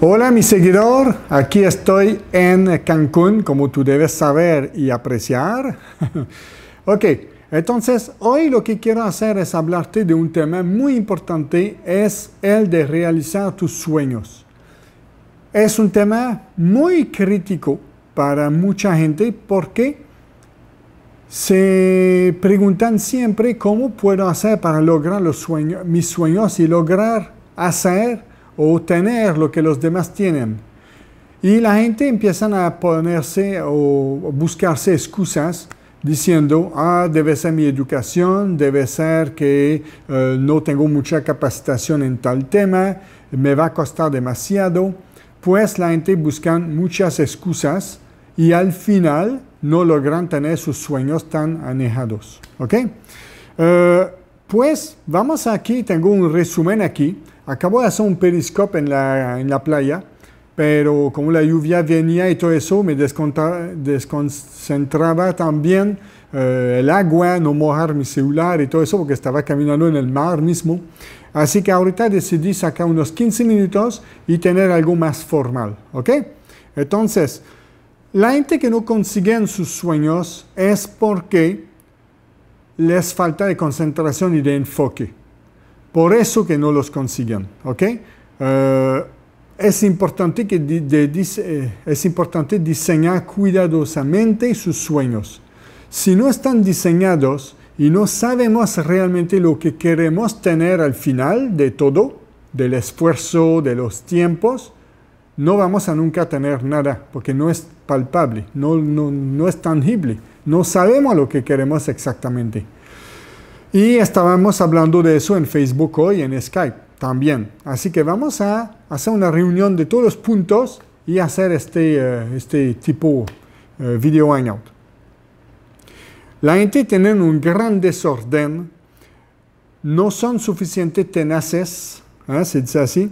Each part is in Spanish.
Hola mi seguidor, aquí estoy en Cancún, como tú debes saber y apreciar. ok, entonces hoy lo que quiero hacer es hablarte de un tema muy importante, es el de realizar tus sueños. Es un tema muy crítico para mucha gente porque se preguntan siempre cómo puedo hacer para lograr los sueños, mis sueños y lograr hacer o tener lo que los demás tienen. Y la gente empieza a ponerse o buscarse excusas diciendo, ah, debe ser mi educación, debe ser que eh, no tengo mucha capacitación en tal tema, me va a costar demasiado. Pues la gente busca muchas excusas y al final no logran tener sus sueños tan anejados. ¿Ok? Eh, pues vamos aquí, tengo un resumen aquí. Acabo de hacer un periscope en la, playa, pero como la lluvia venía y todo eso, me desconcentraba también eh, el agua, no mojar mi celular y todo eso, porque estaba caminando en el mar mismo. Así que ahorita decidí sacar unos 15 minutos y tener algo más formal, ¿ok? Entonces, la gente que no consigue sus sueños es porque les falta de concentración y de enfoque. Por eso que no los consiguen, ¿ok? Eh, es, importante que de, eh, es importante diseñar cuidadosamente sus sueños. Si no están diseñados y no sabemos realmente lo que queremos tener al final de todo, del esfuerzo, de los tiempos, no vamos a nunca tener nada, porque no es palpable, no, es tangible, no sabemos lo que queremos exactamente. Y estábamos hablando de eso en Facebook hoy, en Skype también. Así que vamos a hacer una reunión de todos los puntos y hacer este, eh, este tipo de eh, video hangout. La gente tiene un gran desorden, no son suficientemente tenaces, ¿eh? se dice así,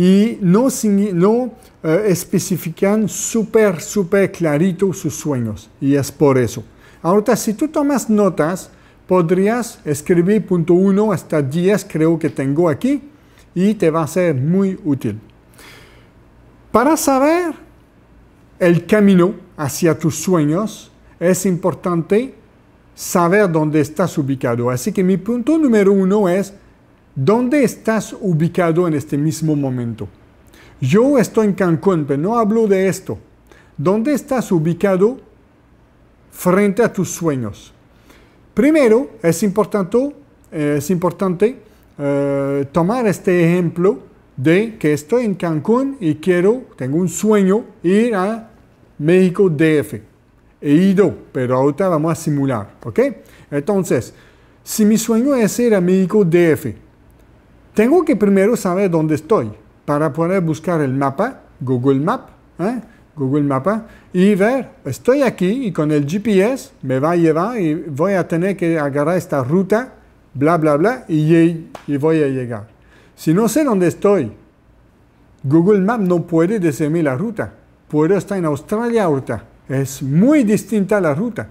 y no, no eh, especifican súper, súper clarito sus sueños. Y es por eso. Ahora, si tú tomas notas, podrías escribir punto 1 hasta 10, creo que tengo aquí, y te va a ser muy útil. Para saber el camino hacia tus sueños, es importante saber dónde estás ubicado. Así que mi punto número uno es ¿Dónde estás ubicado en este mismo momento? Yo estoy en Cancún, pero no hablo de esto. ¿Dónde estás ubicado frente a tus sueños? Primero, es importante, eh, es importante eh, tomar este ejemplo de que estoy en Cancún y quiero, tengo un sueño, ir a México DF. He ido, pero ahorita vamos a simular, ¿ok? Entonces, si mi sueño es ir a México DF, tengo que primero saber dónde estoy para poder buscar el mapa, Google Map, ¿eh? Google Map y ver, estoy aquí y con el GPS me va a llevar y voy a tener que agarrar esta ruta, bla, bla, bla, y, voy a llegar. Si no sé dónde estoy, Google Map no puede decirme la ruta. Puede estar en Australia ahorita. Es muy distinta la ruta.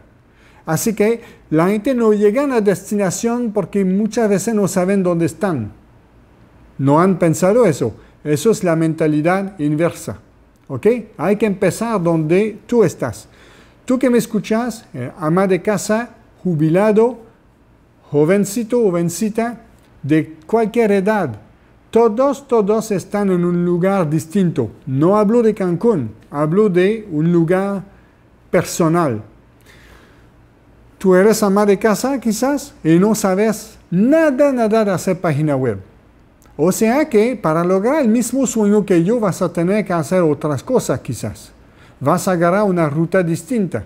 Así que la gente no llega a la destinación porque muchas veces no saben dónde están. No han pensado eso. Eso es la mentalidad inversa. ¿Ok? Hay que empezar donde tú estás. Tú que me escuchas, eh, ama de casa, jubilado, jovencito, jovencita, de cualquier edad, todos, todos están en un lugar distinto. No hablo de Cancún, hablo de un lugar personal. Tú eres ama de casa quizás y no sabes nada, nada de hacer página web. O sea que para lograr el mismo sueño que yo vas a tener que hacer otras cosas quizás. Vas a agarrar una ruta distinta.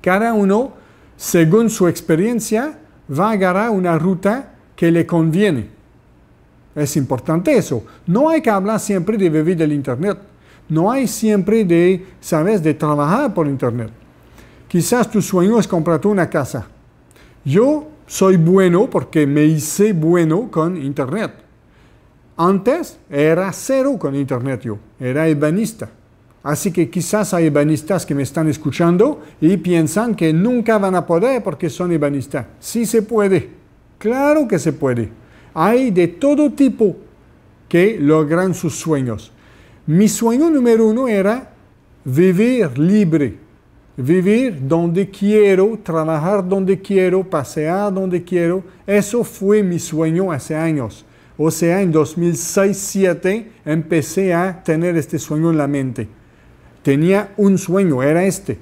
Cada uno, según su experiencia, va a agarrar una ruta que le conviene. Es importante eso. No hay que hablar siempre de vivir del Internet. No hay siempre de, sabes, de trabajar por Internet. Quizás tu sueño es comprarte una casa. Yo soy bueno porque me hice bueno con Internet antes era cero con Internet yo, era ebanista. Así que quizás hay ebanistas que me están escuchando y piensan que nunca van a poder porque son ebanistas. Sí se puede, claro que se puede. Hay de todo tipo que logran sus sueños. Mi sueño número uno era vivir libre, vivir donde quiero, trabajar donde quiero, pasear donde quiero. Eso fue mi sueño hace años. O sea, en 2006-2007 empecé a tener este sueño en la mente. Tenía un sueño, era este.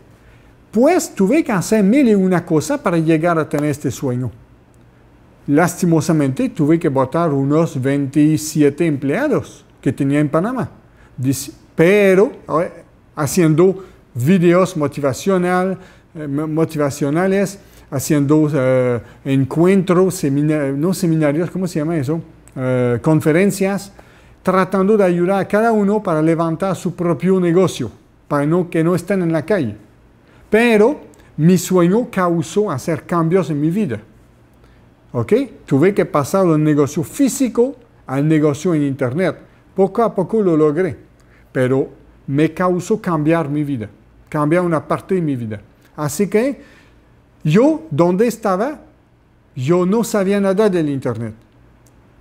Pues tuve que hacer mil y una cosa para llegar a tener este sueño. Lastimosamente tuve que botar unos 27 empleados que tenía en Panamá. Pero eh, haciendo videos eh, motivacionales, haciendo eh, encuentros, no seminarios, ¿cómo se llama eso? Eh, conferencias, tratando de ayudar a cada uno para levantar su propio negocio, para no, que no estén en la calle. Pero mi sueño causó hacer cambios en mi vida. ¿Ok? Tuve que pasar del negocio físico al negocio en Internet. Poco a poco lo logré, pero me causó cambiar mi vida, cambiar una parte de mi vida. Así que yo, donde estaba, yo no sabía nada del Internet.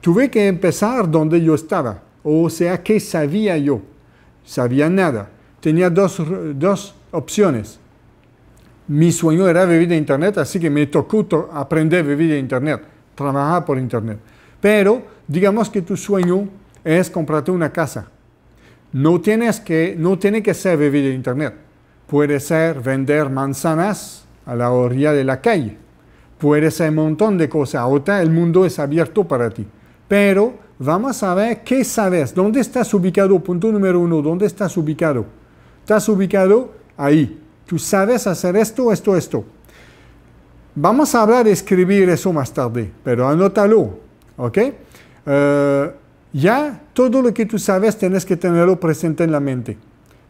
Tuve que empezar donde yo estaba. O sea, ¿qué sabía yo? Sabía nada. Tenía dos, opciones. Mi sueño era vivir de Internet, así que me tocó aprender a vivir de Internet, trabajar por Internet. Pero digamos que tu sueño es comprarte una casa. No, tienes que, no tiene que ser vivir de Internet. Puede ser vender manzanas a la orilla de la calle. Puede ser un montón de cosas. Ahora el mundo es abierto para ti. Pero vamos a ver qué sabes, dónde estás ubicado, punto número uno, dónde estás ubicado. Estás ubicado ahí. Tú sabes hacer esto, esto, esto. Vamos a hablar de escribir eso más tarde, pero anótalo, ¿ok? Eh, ya todo lo que tú sabes tienes que tenerlo presente en la mente,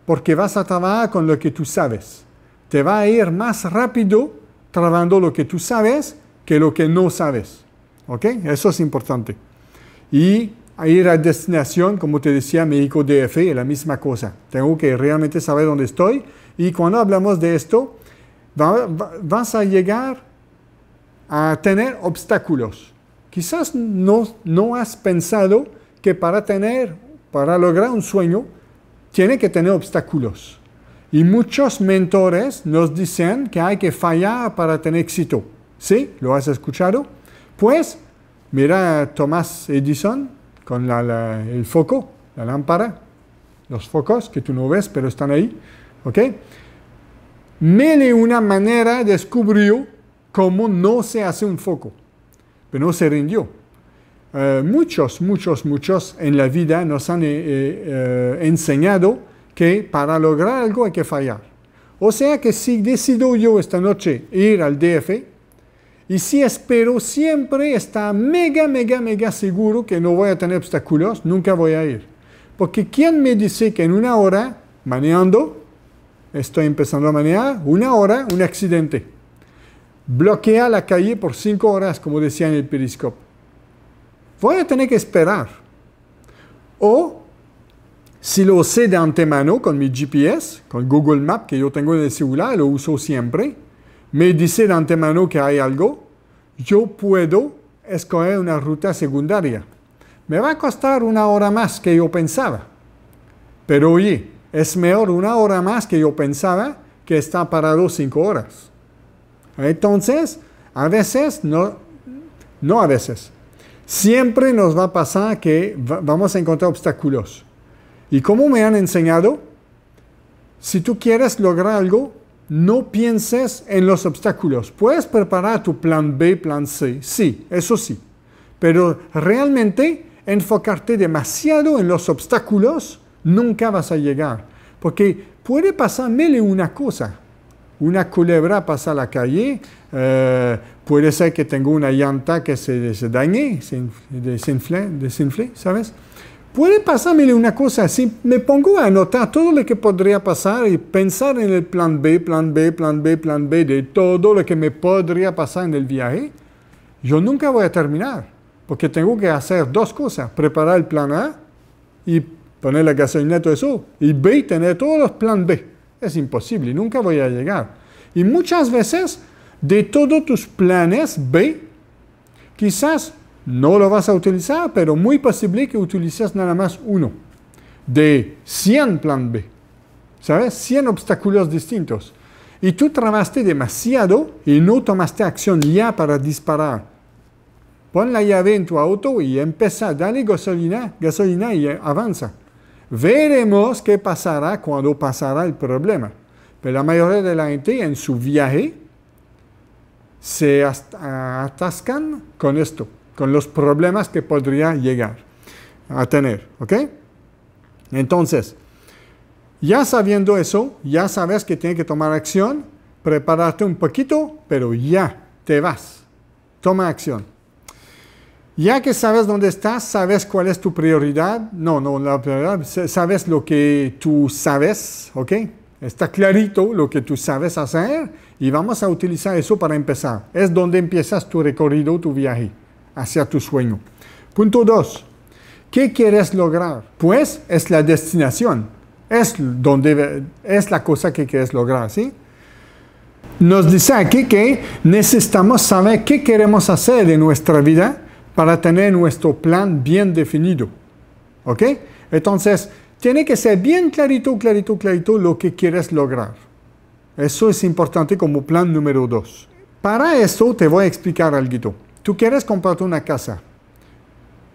porque vas a trabajar con lo que tú sabes. Te va a ir más rápido trabajando lo que tú sabes que lo que no sabes, ¿ok? Eso es importante. Y a ir a destinación, como te decía, México DF, es la misma cosa. Tengo que realmente saber dónde estoy. Y cuando hablamos de esto, vas a llegar a tener obstáculos. Quizás no, no has pensado que para tener, para lograr un sueño, tiene que tener obstáculos. Y muchos mentores nos dicen que hay que fallar para tener éxito. ¿Sí? ¿Lo has escuchado? Pues Mira Thomas Edison con el foco, la lámpara, los focos que tú no ves, pero están ahí. ¿Ok? Mele una manera descubrió cómo no se hace un foco, pero no se rindió. Eh, muchos, muchos, muchos en la vida nos han eh, eh, enseñado que para lograr algo hay que fallar. O sea que si decido yo esta noche ir al DF, y si espero, siempre está mega, mega, mega seguro que no voy a tener obstáculos, nunca voy a ir. Porque ¿quién me dice que en una hora, maneando, estoy empezando a manejar, una hora, un accidente? Bloquea la calle por cinco horas, como decía en el periscope. Voy a tener que esperar. O, si lo sé de antemano con mi GPS, con Google Maps que yo tengo en el celular, lo uso siempre, me dice de antemano que hay algo, yo puedo escoger una ruta secundaria. Me va a costar una hora más que yo pensaba. Pero oye, es mejor una hora más que yo pensaba que estar parado cinco horas. Entonces, a veces, no, no a veces, siempre nos va a pasar que vamos a encontrar obstáculos. Y como me han enseñado, si tú quieres lograr algo, no pienses en los obstáculos. Puedes preparar tu plan B, plan C, sí, eso sí. Pero realmente enfocarte demasiado en los obstáculos, nunca vas a llegar. Porque puede pasar una cosa. Una culebra pasa a la calle, eh, puede ser que tenga una llanta que se, se dañe, se, desinfle, ¿sabes? ¿Puede pasarme una cosa? Si me pongo a anotar todo lo que podría pasar y pensar en el plan B, plan B, plan B, plan B de todo lo que me podría pasar en el viaje, yo nunca voy a terminar, porque tengo que hacer dos cosas, preparar el plan A y poner la gasolina, eso, y B, tener todos los plan B. Es imposible, nunca voy a llegar. Y muchas veces, de todos tus planes B, quizás no lo vas a utilizar, pero muy posible que utilices nada más uno de 100 plan B. ¿Sabes? 100 obstáculos distintos. Y tú trabaste demasiado y no tomaste acción ya para disparar. Pon la llave en tu auto y empieza, dale gasolina, gasolina y avanza. Veremos qué pasará cuando pasará el problema. Pero la mayoría de la gente en su viaje se atascan con esto con los problemas que podría llegar a tener. ¿Ok? Entonces, ya sabiendo eso, ya sabes que tienes que tomar acción, prepararte un poquito, pero ya te vas. Toma acción. Ya que sabes dónde estás, sabes cuál es tu prioridad, no, no, la prioridad, sabes lo que tú sabes, ¿ok? Está clarito lo que tú sabes hacer y vamos a utilizar eso para empezar. Es donde empiezas tu recorrido, tu viaje hacia tu sueño. Punto 2. ¿Qué quieres lograr? Pues es la destinación, es, donde, es la cosa que quieres lograr, ¿sí? Nos dice aquí que necesitamos saber qué queremos hacer de nuestra vida para tener nuestro plan bien definido. ¿Ok? Entonces, tiene que ser bien clarito, clarito, clarito lo que quieres lograr. Eso es importante como plan número dos. Para eso te voy a explicar algo tú quieres comprarte una casa.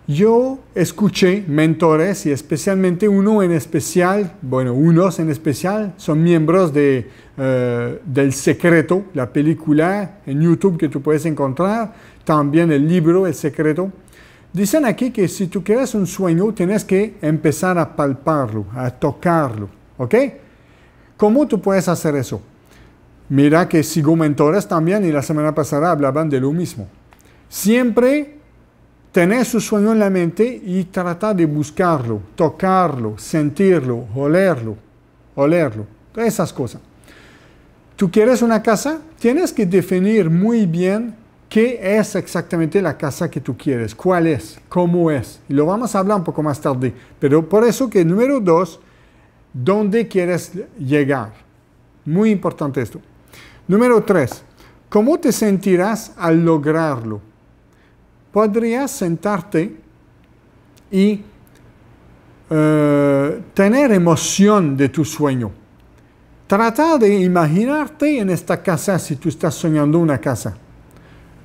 Yo escuché mentores y especialmente uno en especial, bueno, unos en especial, son miembros de, eh, del Secreto, la película en YouTube que tú puedes encontrar, también el libro El Secreto. Dicen aquí que si tú quieres un sueño, tienes que empezar a palparlo, a tocarlo, ¿ok? ¿Cómo tú puedes hacer eso? Mira que sigo mentores también y la semana pasada hablaban de lo mismo. Siempre tenés su sueño en la mente y trata de buscarlo, tocarlo, sentirlo, olerlo, olerlo, todas esas cosas. ¿Tú quieres una casa? Tienes que definir muy bien qué es exactamente la casa que tú quieres, cuál es, cómo es. Y lo vamos a hablar un poco más tarde. Pero por eso que número dos, ¿dónde quieres llegar? Muy importante esto. Número tres, ¿cómo te sentirás al lograrlo? podrías sentarte y eh, tener emoción de tu sueño. Trata de imaginarte en esta casa si tú estás soñando una casa.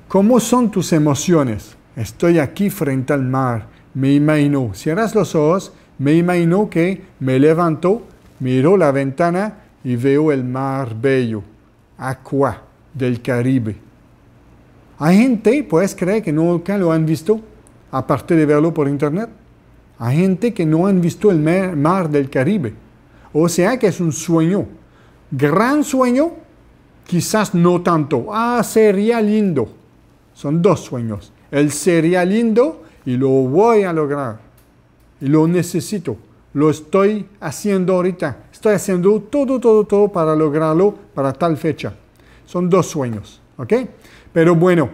¿Cómo son tus emociones? Estoy aquí frente al mar. Me imagino, cierras los ojos, me imagino que me levanto, miro la ventana y veo el mar bello, Aqua del Caribe. Hay gente, puedes creer, que nunca lo han visto, aparte de verlo por internet. Hay gente que no han visto el mar, del Caribe. O sea que es un sueño. Gran sueño, quizás no tanto. Ah, sería lindo. Son dos sueños. El sería lindo y lo voy a lograr. Y lo necesito. Lo estoy haciendo ahorita. Estoy haciendo todo, todo, todo para lograrlo para tal fecha. Son dos sueños. ¿Ok? Pero bueno,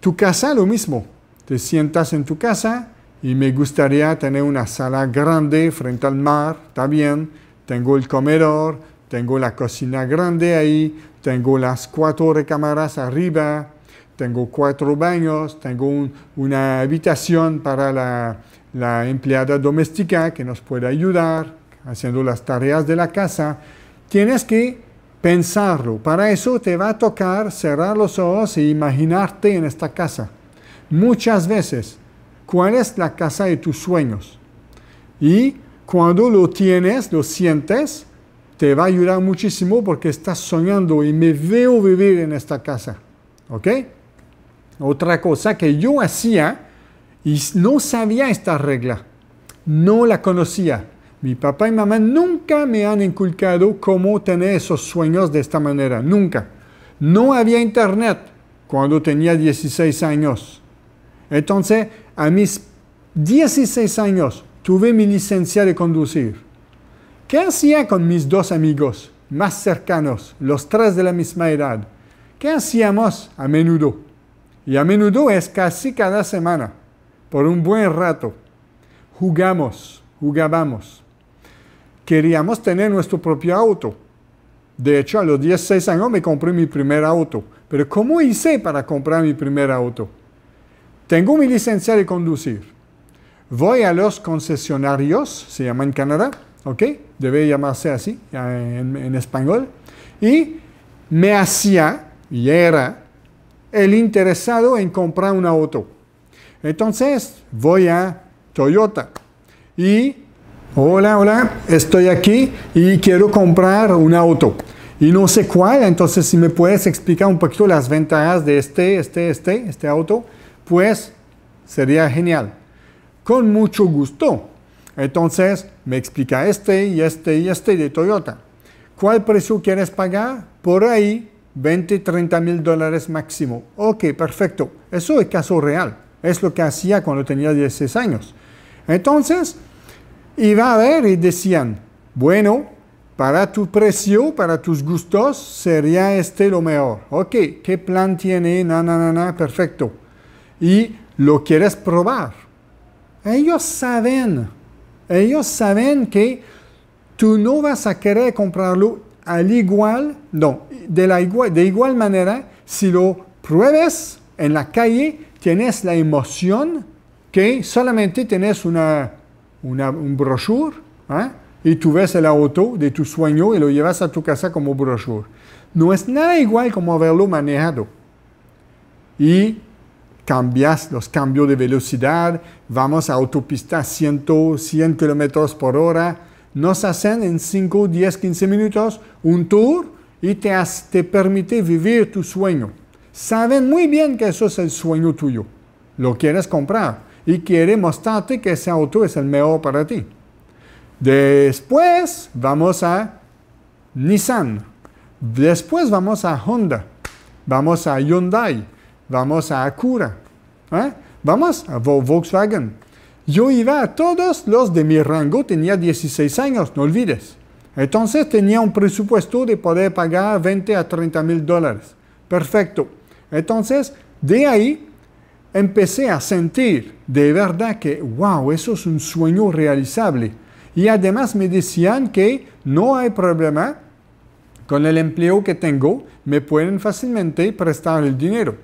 tu casa lo mismo. Te sientas en tu casa y me gustaría tener una sala grande frente al mar, está bien. Tengo el comedor, tengo la cocina grande ahí, tengo las cuatro recámaras arriba, tengo cuatro baños, tengo una habitación para la, la empleada doméstica que nos puede ayudar haciendo las tareas de la casa. Tienes que pensarlo. Para eso te va a tocar cerrar los ojos e imaginarte en esta casa. Muchas veces, ¿cuál es la casa de tus sueños? Y cuando lo tienes, lo sientes, te va a ayudar muchísimo porque estás soñando y me veo vivir en esta casa. ¿Ok? Otra cosa que yo hacía y no sabía esta regla, no la conocía mi papá y mamá nunca me han inculcado cómo tener esos sueños de esta manera, nunca. No había internet cuando tenía 16 años. Entonces, a mis 16 años tuve mi licencia de conducir. ¿Qué hacía con mis dos amigos más cercanos, los tres de la misma edad? ¿Qué hacíamos a menudo? Y a menudo es casi cada semana, por un buen rato. Jugamos, jugábamos queríamos tener nuestro propio auto. De hecho, a los 16 años me compré mi primer auto. Pero ¿cómo hice para comprar mi primer auto? Tengo mi licencia de conducir. Voy a los concesionarios, se llama en Canadá, ¿ok? Debe llamarse así en, español. Y me hacía, y era, el interesado en comprar un auto. Entonces voy a Toyota y Hola, hola, estoy aquí y quiero comprar un auto. Y no sé cuál, entonces si me puedes explicar un poquito las ventajas de este, este, este, este auto, pues sería genial. Con mucho gusto. Entonces me explica este y este y este de Toyota. ¿Cuál precio quieres pagar? Por ahí 20, 30 mil dólares máximo. Ok, perfecto. Eso es caso real. Es lo que hacía cuando tenía 16 años. Entonces, va a ver y decían, bueno, para tu precio, para tus gustos, sería este lo mejor. Ok, ¿qué plan tiene? Na, na, perfecto. Y lo quieres probar. Ellos saben, ellos saben que tú no vas a querer comprarlo al igual, no, de, la igual, de igual manera, si lo pruebes en la calle, tienes la emoción que solamente tienes una un brochure ¿eh? y tú ves el auto de tu sueño y lo llevas a tu casa como brochure. No es nada igual como haberlo manejado. Y cambias los cambios de velocidad, vamos a autopista 100, 100 kilómetros por hora, nos hacen en 5, 10, 15 minutos un tour y te, has, te permite vivir tu sueño. Saben muy bien que eso es el sueño tuyo. Lo quieres comprar y quiere mostrarte que ese auto es el mejor para ti. Después vamos a Nissan. Después vamos a Honda. Vamos a Hyundai. Vamos a Acura. ¿eh? Vamos a Volkswagen. Yo iba a todos los de mi rango, tenía 16 años, no olvides. Entonces tenía un presupuesto de poder pagar 20 a 30 mil dólares. Perfecto. Entonces, de ahí empecé a sentir de verdad que, wow, eso es un sueño realizable. Y además me decían que no hay problema con el empleo que tengo, me pueden fácilmente prestar el dinero.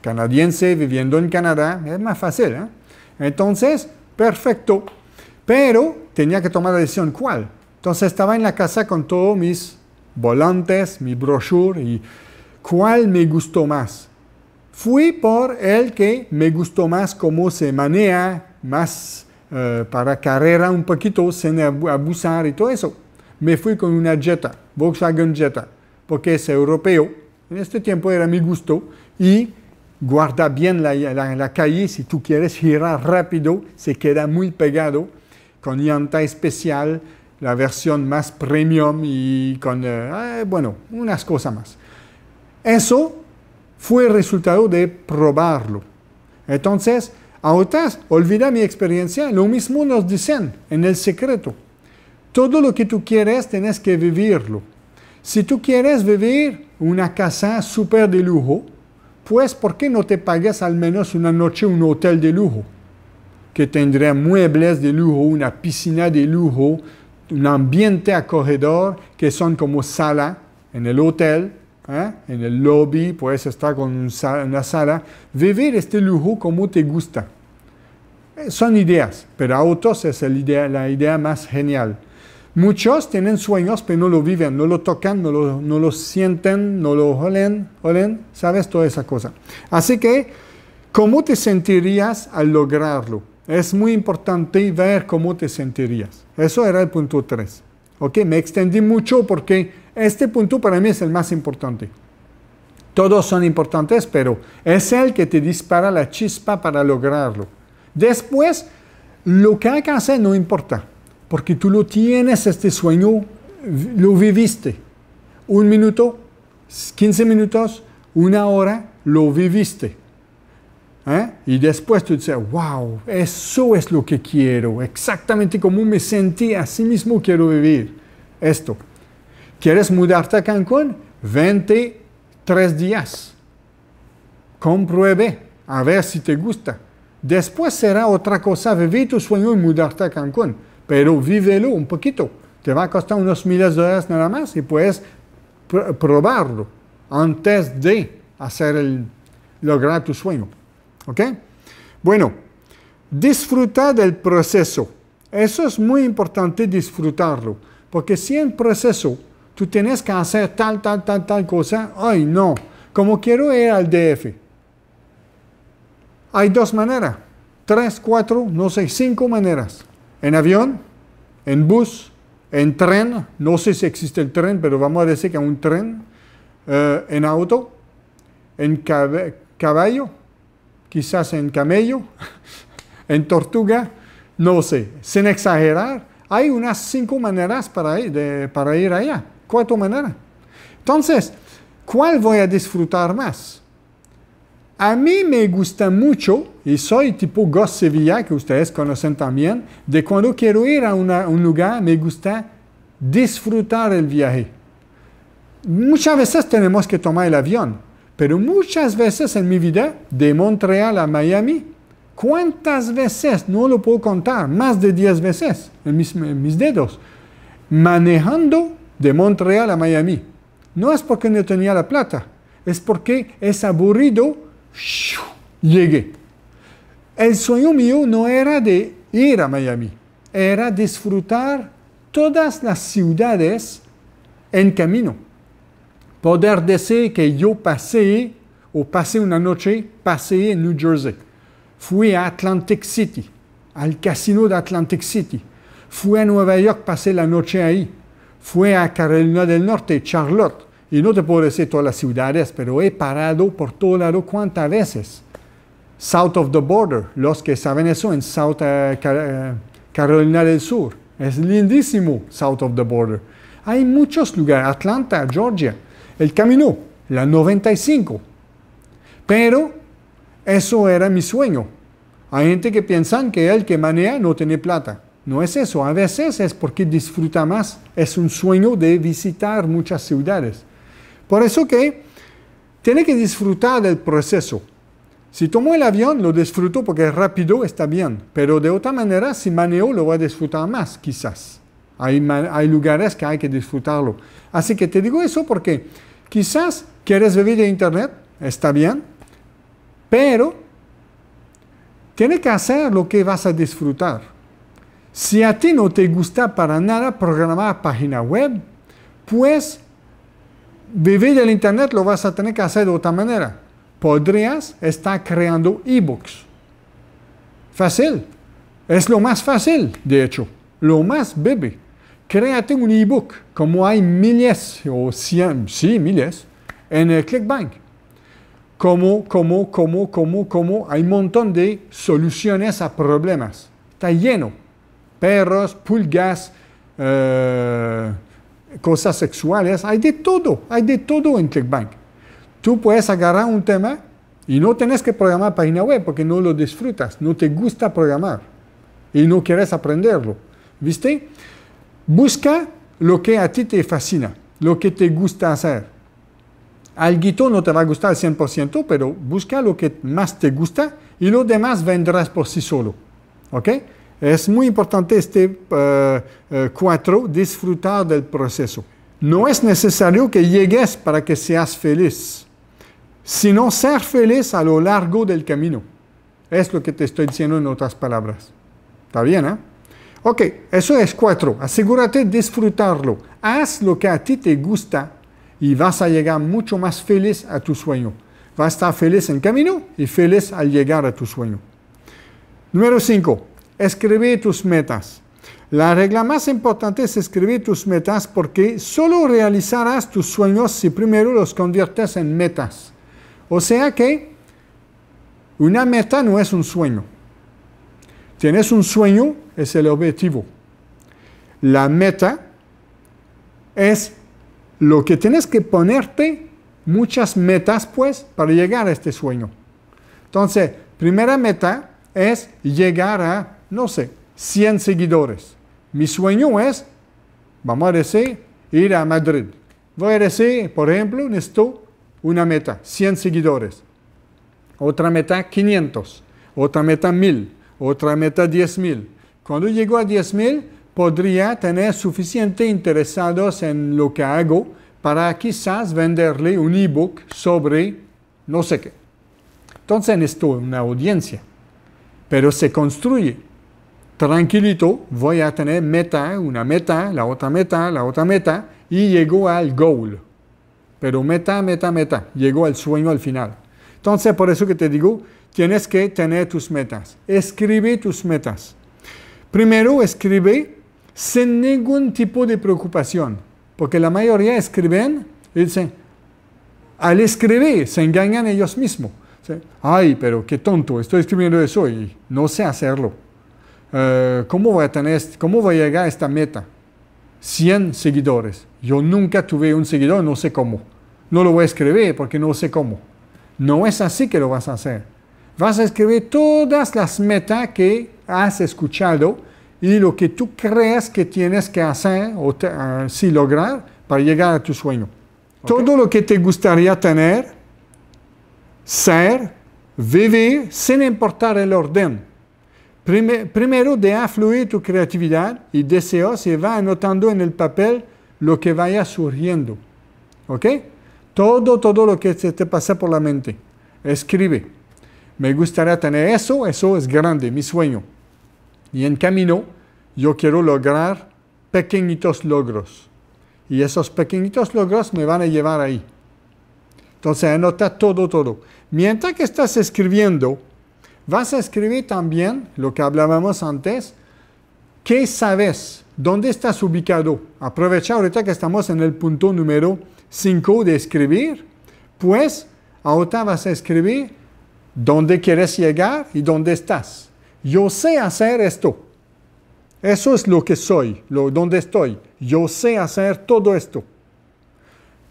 Canadiense viviendo en Canadá, es más fácil. ¿eh? Entonces, perfecto. Pero tenía que tomar la decisión cuál. Entonces estaba en la casa con todos mis volantes, mi brochure y cuál me gustó más. Fui por el que me gustó más cómo se maneja, más eh, para carrera un poquito, sin abusar y todo eso. Me fui con una Jetta, Volkswagen Jetta, porque es europeo. En este tiempo era mi gusto y guarda bien la, la, la calle. Si tú quieres girar rápido, se queda muy pegado con llanta especial, la versión más premium y con, eh, ah, bueno, unas cosas más. Eso fue resultado de probarlo. Entonces, ahorita olvida mi experiencia, lo mismo nos dicen en el secreto. Todo lo que tú quieres tienes que vivirlo. Si tú quieres vivir una casa súper de lujo, pues ¿por qué no te pagues al menos una noche un hotel de lujo? Que tendría muebles de lujo, una piscina de lujo, un ambiente acogedor que son como sala en el hotel, ¿eh? en el lobby, puedes estar con la sala, Vivir este lujo como te gusta. Eh, son ideas, pero otros es el idea, la idea más genial. Muchos tienen sueños, pero no lo viven, no lo tocan, no lo, no lo sienten, no lo olen, olen, sabes toda esa cosa. Así que, ¿cómo te sentirías al lograrlo? Es muy importante ver cómo te sentirías. Eso era el punto 3. ¿Ok? Me extendí mucho porque este punto para mí es el más importante. Todos son importantes, pero es el que te dispara la chispa para lograrlo. Después, lo que hay no importa, porque tú lo tienes, este sueño, lo viviste. Un minuto, 15 minutos, una hora, lo viviste. ¿Eh? Y después tú dices, wow, eso es lo que quiero, exactamente como me sentí, así mismo quiero vivir esto. ¿Quieres mudarte a Cancún? Vente tres días. Compruebe, a ver si te gusta. Después será otra cosa vivir tu sueño y mudarte a Cancún, pero vívelo un poquito. Te va a costar unos miles de dólares nada más y puedes probarlo antes de hacer el, lograr tu sueño. ¿Ok? Bueno, disfruta del proceso. Eso es muy importante disfrutarlo, porque si el proceso tú tienes que hacer tal, tal, tal, tal cosa. Ay, no, como quiero ir al DF. Hay dos maneras, tres, cuatro, no sé, cinco maneras. En avión, en bus, en tren, no sé si existe el tren, pero vamos a decir que un tren, eh, en auto, en caballo, quizás en camello, en tortuga, no sé, sin exagerar, hay unas cinco maneras para ir, para ir allá cuatro manera, Entonces, ¿cuál voy a disfrutar más? A mí me gusta mucho, y soy tipo Ghost Sevilla, que ustedes conocen también, de cuando quiero ir a un lugar, me gusta disfrutar el viaje. Muchas veces tenemos que tomar el avión, pero muchas veces en mi vida, de Montreal a Miami, ¿cuántas veces? No lo puedo contar, más de 10 veces en mis dedos. Manejando de Montreal a Miami. No es porque no tenía la plata, es porque es aburrido, llegué. El sueño mío no era de ir a Miami, era disfrutar todas las ciudades en camino. Poder decir que yo pasé o pasé una noche, pasé en New Jersey. Fui a Atlantic City, al casino de Atlantic City. Fui a Nueva York, pasé la noche ahí fue a Carolina del Norte, Charlotte, y no te puedo decir todas las ciudades, pero he parado por todo lado cuántas veces. South of the Border, los que saben eso, en South eh, eh, Carolina del Sur. Es lindísimo, South of the Border. Hay muchos lugares, Atlanta, Georgia, el camino, la 95. Pero eso era mi sueño. Hay gente que piensa que el que maneja no tiene plata. No es eso. A veces es porque disfruta más. Es un sueño de visitar muchas ciudades. Por eso que tiene que disfrutar del proceso. Si tomó el avión, lo disfrutó porque es rápido, está bien. Pero de otra manera, si maneó, lo va a disfrutar más, quizás. Hay, lugares que hay que disfrutarlo. Así que te digo eso porque quizás quieres vivir de Internet, está bien. Pero tiene que hacer lo que vas a disfrutar. Si a ti no te gusta para nada programar página web, pues vivir del Internet lo vas a tener que hacer de otra manera. Podrías estar creando ebooks. Fácil. Es lo más fácil, de hecho. Lo más bebé. Créate un ebook, como hay miles o cien, sí, miles, en el ClickBank. Como, como, como, como, como, hay un montón de soluciones a problemas. Está lleno perros, pulgas, eh, cosas sexuales, hay de todo, hay de todo en ClickBank. Tú puedes agarrar un tema y no tienes que programar página web porque no lo disfrutas, no te gusta programar y no quieres aprenderlo. ¿Viste? Busca lo que a ti te fascina, lo que te gusta hacer. guito no te va a gustar al 100%, pero busca lo que más te gusta y lo demás vendrás por sí solo. ¿Ok? Es muy importante este eh, eh, disfrutar del proceso. No es necesario que llegues para que seas feliz, sino ser feliz a lo largo del camino. Es lo que te estoy diciendo en otras palabras. ¿Está bien, eh? Ok, eso es cuatro. Asegúrate de disfrutarlo. Haz lo que a ti te gusta y vas a llegar mucho más feliz a tu sueño. Vas a estar feliz en camino y feliz al llegar a tu sueño. Número cinco, escribir tus metas. La regla más importante es escribir tus metas porque solo realizarás tus sueños si primero los conviertes en metas. O sea que una meta no es un sueño. Tienes un sueño, es el objetivo. La meta es lo que tienes que ponerte muchas metas, pues, para llegar a este sueño. Entonces, primera meta es llegar a no sé, 100 seguidores. Mi sueño es, vamos a decir, ir a Madrid. Voy a decir, por ejemplo, necesito una meta, 100 seguidores. Otra meta, 500. Otra meta, 1000. Otra meta, 10.000. Cuando llego a 10.000, podría tener suficiente interesados en lo que hago para quizás venderle un ebook sobre no sé qué. Entonces necesito una audiencia, pero se construye tranquilito, voy a tener meta, una meta, la otra meta, la otra meta, y llegó al goal. Pero meta, meta, meta, llegó al sueño al final. Entonces, por eso que te digo, tienes que tener tus metas. Escribe tus metas. Primero, escribe sin ningún tipo de preocupación, porque la mayoría escriben y dicen, al escribir se engañan ellos mismos. Ay, pero qué tonto, estoy escribiendo eso y no sé hacerlo. Eh, ¿cómo voy a tener, cómo voy a llegar a esta meta? 100 seguidores. Yo nunca tuve un seguidor, no sé cómo. No lo voy a escribir porque no sé cómo. No es así que lo vas a hacer. Vas a escribir todas las metas que has escuchado y lo que tú crees que tienes que hacer o ah, lograr para llegar a tu sueño. Todo lo que te gustaría tener, ser, vivir, sin importar el orden. Primero de fluir tu creatividad y deseos y va anotando en el papel lo que vaya surgiendo. ¿Ok? Todo, todo lo que se te pasa por la mente. Escribe. Me gustaría tener eso, eso es grande, mi sueño. Y en camino, yo quiero lograr pequeñitos logros. Y esos pequeñitos logros me van a llevar ahí. Entonces anota todo, todo. Mientras que estás escribiendo, vas a escribir también lo que hablábamos antes, qué sabes, dónde estás ubicado. Aprovecha ahorita que estamos en el punto número 5 de escribir, pues ahorita vas a escribir dónde quieres llegar y dónde estás. Yo sé hacer esto. Eso es lo que soy, lo, donde estoy. Yo sé hacer todo esto.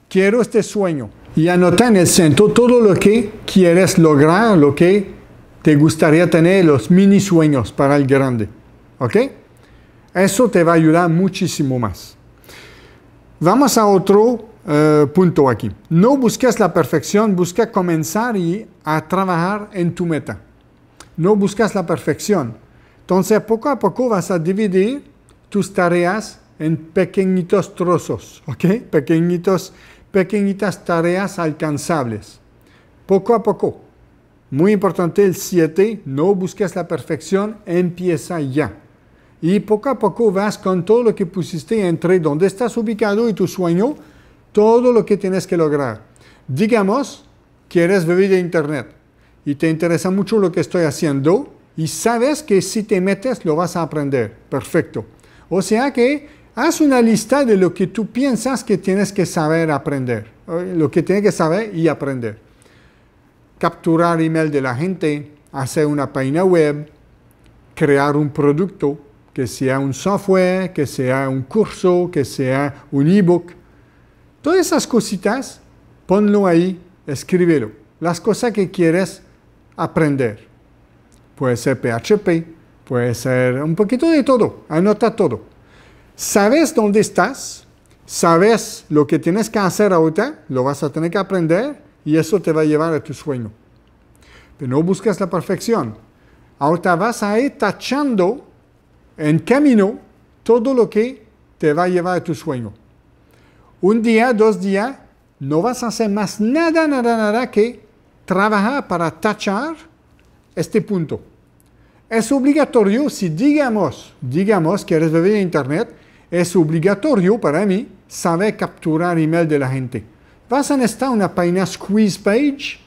Quiero este sueño. Y anota en el centro todo lo que quieres lograr, lo que te gustaría tener los mini sueños para el grande. ¿Ok? Eso te va a ayudar muchísimo más. Vamos a otro eh, punto aquí. No busques la perfección, busca comenzar y a trabajar en tu meta. No buscas la perfección. Entonces, poco a poco vas a dividir tus tareas en pequeñitos trozos, ¿ok? Pequeñitos, pequeñitas tareas alcanzables. Poco a poco. Muy importante el 7, no busques la perfección, empieza ya. Y poco a poco vas con todo lo que pusiste entre donde estás ubicado y tu sueño, todo lo que tienes que lograr. Digamos, quieres vivir de Internet y te interesa mucho lo que estoy haciendo y sabes que si te metes lo vas a aprender. Perfecto. O sea que haz una lista de lo que tú piensas que tienes que saber aprender, eh, lo que tienes que saber y aprender capturar email de la gente, hacer una página web, crear un producto, que sea un software, que sea un curso, que sea un ebook. Todas esas cositas, ponlo ahí, escríbelo. Las cosas que quieres aprender. Puede ser PHP, puede ser un poquito de todo, anota todo. Sabes dónde estás, sabes lo que tienes que hacer ahorita, lo vas a tener que aprender y eso te va a llevar a tu sueño. Pero no buscas la perfección. Ahora vas a ir tachando en camino todo lo que te va a llevar a tu sueño. Un día, dos días, no vas a hacer más nada, nada, nada que trabajar para tachar este punto. Es obligatorio, si digamos, digamos, que vivir en Internet, es obligatorio para mí saber capturar email de la gente Vas a necesitar una página squeeze page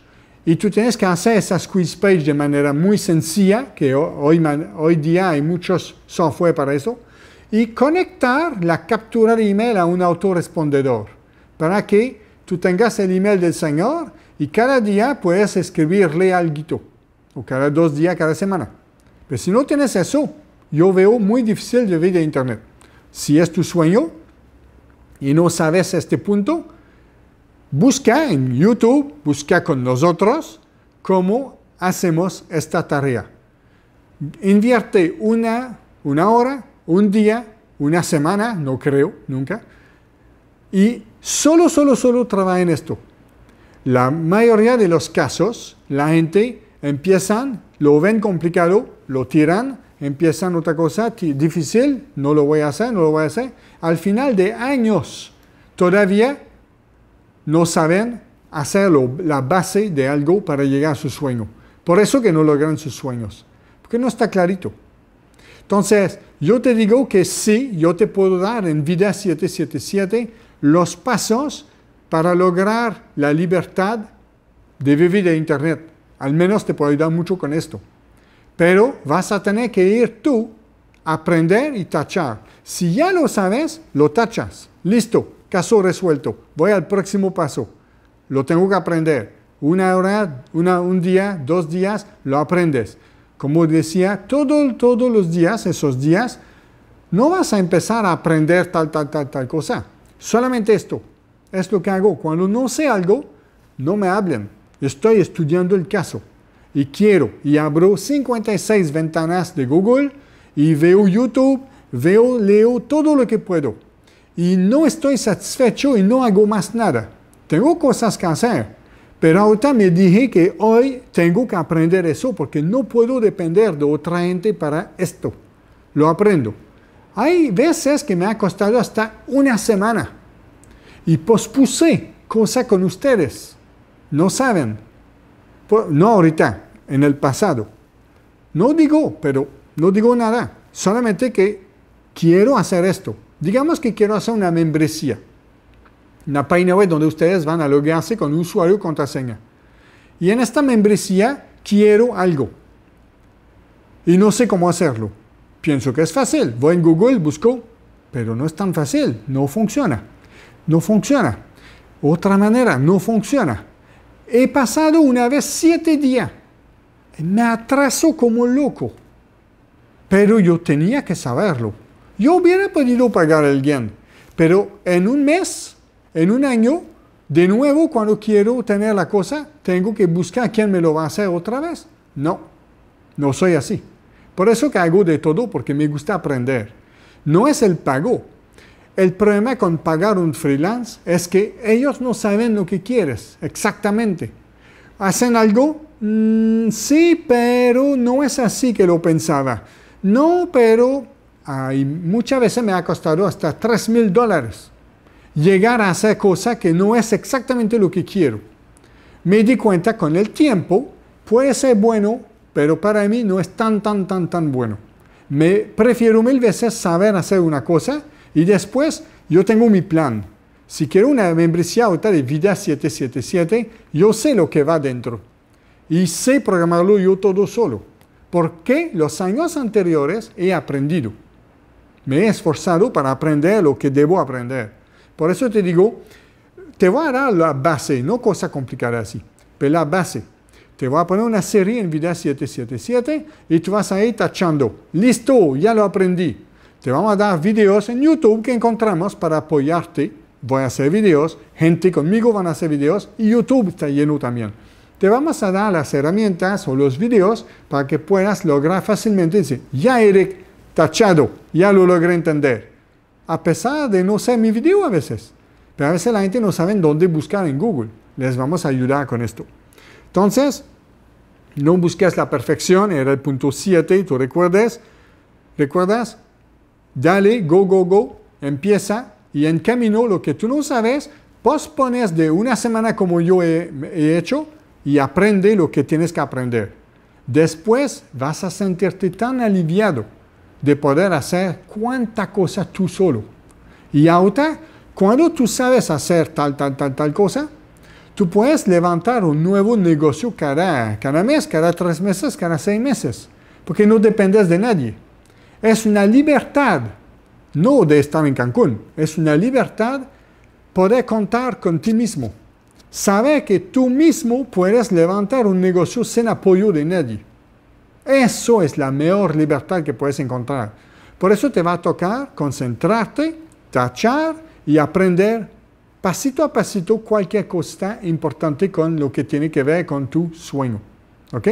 y tú tienes que hacer esa squeeze page de manera muy sencilla, que hoy, hoy día hay muchos software para eso, y conectar la captura de email a un autorespondedor para que tú tengas el email del señor y cada día puedes escribirle algo, o cada dos días, cada semana. Pero si no tienes eso, yo veo muy difícil de Internet. Si es tu sueño y no sabes este punto, Busca en YouTube, busca con nosotros cómo hacemos esta tarea. Invierte una, una hora, un día, una semana, no creo, nunca. Y solo, solo, solo trabaja en esto. La mayoría de los casos, la gente empiezan, lo ven complicado, lo tiran, empiezan otra cosa difícil, no lo voy a hacer, no lo voy a hacer. Al final de años, todavía no saben hacer la base de algo para llegar a su sueño. Por eso que no logran sus sueños, porque no está clarito. Entonces, yo te digo que sí, yo te puedo dar en Vida 777 los pasos para lograr la libertad de vivir de Internet. Al menos te puedo ayudar mucho con esto. Pero vas a tener que ir tú, a aprender y tachar. Si ya lo sabes, lo tachas. Listo, Caso resuelto. Voy al próximo paso. Lo tengo que aprender. Una hora, una, un día, dos días, lo aprendes. Como decía, todo, todos los días, esos días, no vas a empezar a aprender tal, tal, tal, tal cosa. Solamente esto. Es lo que hago. Cuando no sé algo, no me hablen. Estoy estudiando el caso. Y quiero. Y abro 56 ventanas de Google y veo YouTube, veo, leo todo lo que puedo y no estoy satisfecho y no hago más nada. Tengo cosas que hacer. Pero ahorita me dije que hoy tengo que aprender eso porque no puedo depender de otra gente para esto. Lo aprendo. Hay veces que me ha costado hasta una semana y pospuse cosas con ustedes. No saben. No ahorita, en el pasado. No digo, pero no digo nada. Solamente que quiero hacer esto. Digamos que quiero hacer una membresía, una página web donde ustedes van a loguearse con un usuario y contraseña. Y en esta membresía quiero algo. Y no sé cómo hacerlo. Pienso que es fácil. Voy en Google, busco, pero no es tan fácil. No funciona. No funciona. Otra manera, no funciona. He pasado una vez siete días. Me atraso como loco. Pero yo tenía que saberlo yo hubiera podido pagar a alguien, pero en un mes, en un año, de nuevo, cuando quiero tener la cosa, tengo que buscar quién me lo va a hacer otra vez. No, no soy así. Por eso que hago de todo, porque me gusta aprender. No es el pago. El problema con pagar un freelance es que ellos no saben lo que quieres exactamente. Hacen algo, mm, sí, pero no es así que lo pensaba. No, pero muchas veces me ha costado hasta 3 mil dólares llegar a hacer cosas que no es exactamente lo que quiero. Me di cuenta con el tiempo, puede ser bueno, pero para mí no es tan, tan, tan, tan bueno. Me prefiero mil veces saber hacer una cosa y después yo tengo mi plan. Si quiero una membresía alta de Vida 777, yo sé lo que va dentro y sé programarlo yo todo solo, porque los años anteriores he aprendido me he esforzado para aprender lo que debo aprender. Por eso te digo, te voy a dar la base, no cosa complicada así, pero la base. Te voy a poner una serie en vida 777 y tú vas a ir tachando. Listo, ya lo aprendí. Te vamos a dar videos en YouTube que encontramos para apoyarte. Voy a hacer videos, gente conmigo van a hacer videos y YouTube está lleno también. Te vamos a dar las herramientas o los videos para que puedas lograr fácilmente decir, ya Eric, tachado, ya lo logré entender. A pesar de no ser mi video a veces. Pero a veces la gente no sabe dónde buscar en Google. Les vamos a ayudar con esto. Entonces, no busques la perfección, era el punto 7, tú recuerdas. ¿Recuerdas? Dale, go, go, go, empieza y en camino lo que tú no sabes, pospones de una semana como yo he hecho y aprende lo que tienes que aprender. Después vas a sentirte tan aliviado de poder hacer cuánta cosa tú solo. Y ahora, cuando tú sabes hacer tal, tal, tal, tal cosa, tú puedes levantar un nuevo negocio cada, cada mes, cada tres meses, cada seis meses, porque no dependes de nadie. Es una libertad, no de estar en Cancún, es una libertad poder contar con ti mismo. Saber que tú mismo puedes levantar un negocio sin apoyo de nadie. Eso es la mejor libertad que puedes encontrar. Por eso te va a tocar concentrarte, tachar y aprender pasito a pasito cualquier cosa importante con lo que tiene que ver con tu sueño. ¿Ok?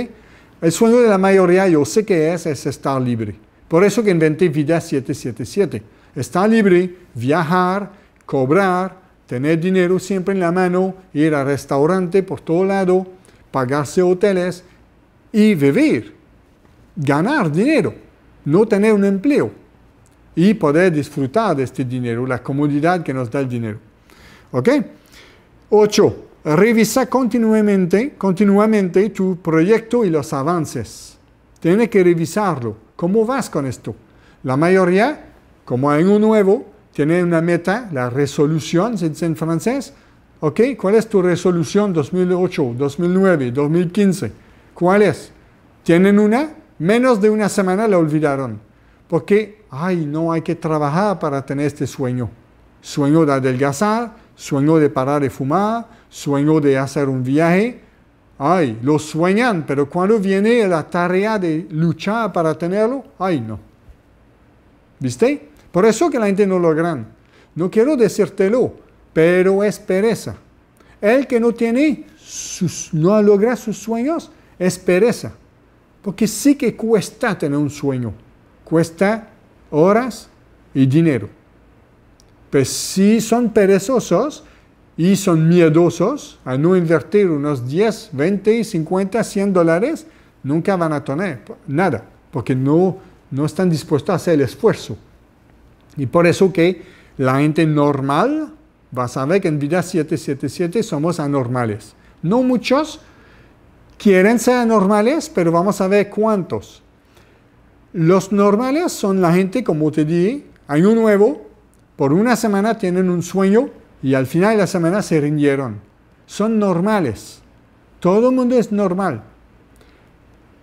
El sueño de la mayoría, yo sé que es, es estar libre. Por eso que inventé Vida 777. Estar libre, viajar, cobrar, tener dinero siempre en la mano, ir a restaurante por todo lado, pagarse hoteles y vivir ganar dinero, no tener un empleo y poder disfrutar de este dinero, la comodidad que nos da el dinero. ¿Ok? 8. Revisa continuamente, continuamente tu proyecto y los avances. Tienes que revisarlo. ¿Cómo vas con esto? La mayoría, como hay un nuevo, tiene una meta, la resolución, se dice en francés. ¿Ok? ¿Cuál es tu resolución 2008, 2009, 2015? ¿Cuál es? ¿Tienen una? Menos de una semana la olvidaron, porque, ay, no hay que trabajar para tener este sueño. Sueño de adelgazar, sueño de parar de fumar, sueño de hacer un viaje. Ay, lo sueñan, pero cuando viene la tarea de luchar para tenerlo, ay, no. ¿Viste? Por eso que la gente no logran. No quiero decírtelo, pero es pereza. El que no tiene, sus, no logra sus sueños, es pereza. Porque sí que cuesta tener un sueño, cuesta horas y dinero. Pero pues si son perezosos y son miedosos a no invertir unos 10, 20, 50, 100 dólares, nunca van a tener nada, porque no, no están dispuestos a hacer el esfuerzo. Y por eso que la gente normal va a saber que en vida 777 somos anormales. No muchos, quieren ser normales, pero vamos a ver cuántos. Los normales son la gente, como te dije, año nuevo, por una semana tienen un sueño y al final de la semana se rindieron. Son normales. Todo el mundo es normal.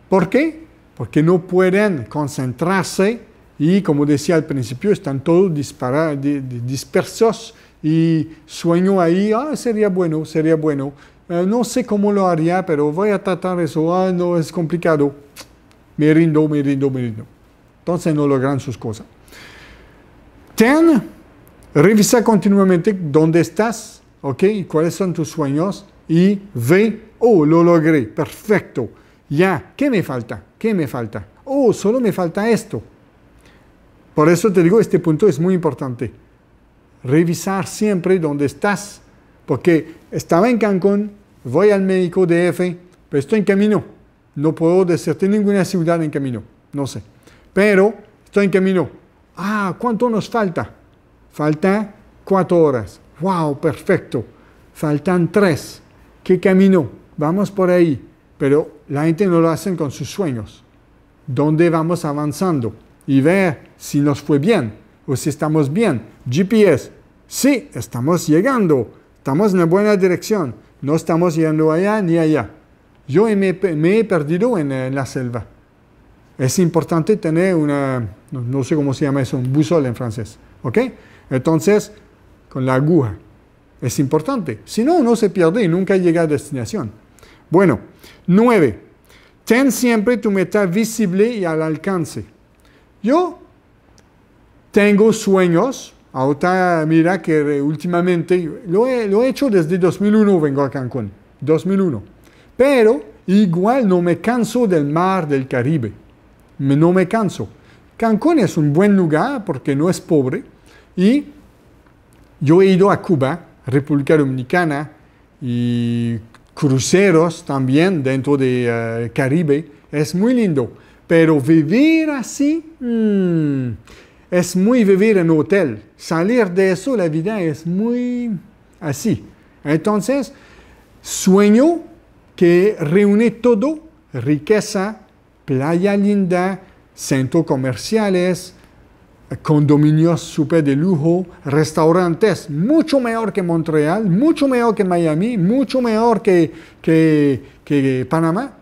¿Por qué? Porque no pueden concentrarse y, como decía al principio, están todos dispersos y sueño ahí, ah, sería bueno, sería bueno. Eh, no sé cómo lo haría, pero voy a tratar eso. Ah, no, es complicado. Me rindo, me rindo, me rindo. Entonces no logran sus cosas. Ten, revisa continuamente dónde estás, ¿ok? ¿Cuáles son tus sueños? Y ve, oh, lo logré, perfecto. Ya, ¿qué me falta? ¿Qué me falta? Oh, solo me falta esto. Por eso te digo, este punto es muy importante. Revisar siempre dónde estás. Porque estaba en Cancún, voy al médico DF, pero estoy en camino. No puedo decirte ninguna ciudad en camino, no sé. Pero estoy en camino. Ah, ¿cuánto nos falta? Falta cuatro horas. ¡Wow! Perfecto. Faltan tres. ¿Qué camino? Vamos por ahí. Pero la gente no lo hace con sus sueños. ¿Dónde vamos avanzando? Y ver si nos fue bien o si estamos bien. GPS. Sí, estamos llegando. Estamos en la buena dirección no estamos yendo allá ni allá. Yo me, he perdido en, la selva. Es importante tener una, no sé cómo se llama eso, un buzol en francés. ¿Ok? Entonces, con la aguja. Es importante. Si no, no se pierde y nunca llega a destinación. Bueno, nueve. Ten siempre tu meta visible y al alcance. Yo tengo sueños, Ahora mira que últimamente, lo he, lo he hecho desde 2001, vengo a Cancún, 2001. Pero igual no me canso del mar del Caribe, no me canso. Cancún es un buen lugar porque no es pobre y yo he ido a Cuba, República Dominicana y cruceros también dentro del eh, Caribe, es muy lindo. Pero vivir así... Mmm, es muy vivir en hotel. Salir de eso, la vida es muy así. Entonces, sueño que reúne todo, riqueza, playa linda, centros comerciales, condominios super de lujo, restaurantes, mucho mejor que Montreal, mucho mejor que Miami, mucho mejor que, que, que Panamá,